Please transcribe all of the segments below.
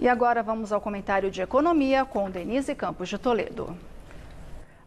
E agora vamos ao comentário de economia com Denise Campos de Toledo.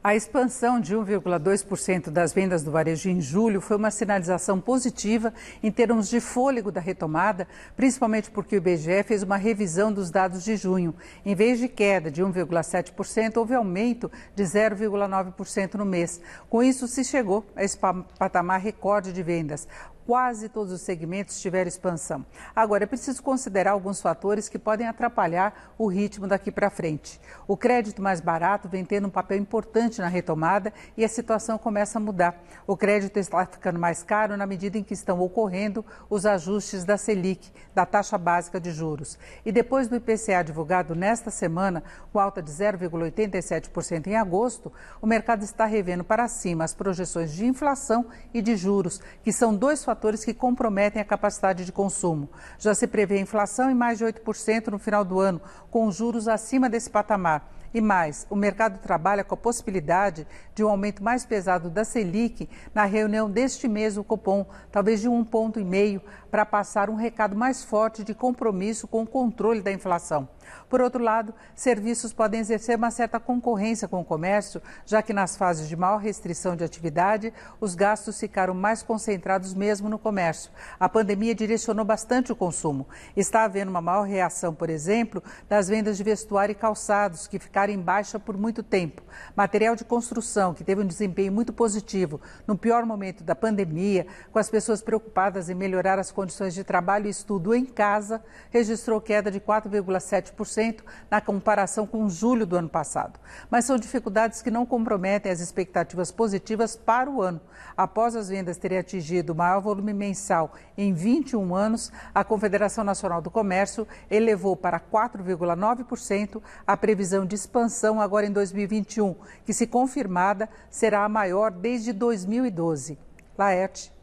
A expansão de 1,2% das vendas do varejo em julho foi uma sinalização positiva em termos de fôlego da retomada, principalmente porque o IBGE fez uma revisão dos dados de junho. Em vez de queda de 1,7%, houve aumento de 0,9% no mês. Com isso, se chegou a esse patamar recorde de vendas quase todos os segmentos tiveram expansão. Agora, é preciso considerar alguns fatores que podem atrapalhar o ritmo daqui para frente. O crédito mais barato vem tendo um papel importante na retomada e a situação começa a mudar. O crédito está ficando mais caro na medida em que estão ocorrendo os ajustes da Selic, da taxa básica de juros. E depois do IPCA divulgado nesta semana, com alta de 0,87% em agosto, o mercado está revendo para cima as projeções de inflação e de juros, que são dois fatores fatores que comprometem a capacidade de consumo. Já se prevê inflação em mais de 8% no final do ano, com juros acima desse patamar. E mais, o mercado trabalha com a possibilidade de um aumento mais pesado da Selic na reunião deste mês o Copom, talvez de um ponto e meio, para passar um recado mais forte de compromisso com o controle da inflação. Por outro lado, serviços podem exercer uma certa concorrência com o comércio, já que nas fases de maior restrição de atividade, os gastos ficaram mais concentrados mesmo no comércio. A pandemia direcionou bastante o consumo. Está havendo uma maior reação, por exemplo, das vendas de vestuário e calçados, que ficaram ficar em baixa por muito tempo. Material de construção, que teve um desempenho muito positivo no pior momento da pandemia, com as pessoas preocupadas em melhorar as condições de trabalho e estudo em casa, registrou queda de 4,7% na comparação com julho do ano passado. Mas são dificuldades que não comprometem as expectativas positivas para o ano. Após as vendas terem atingido o maior volume mensal em 21 anos, a Confederação Nacional do Comércio elevou para 4,9% a previsão de expansão agora em 2021, que, se confirmada, será a maior desde 2012. Laerte.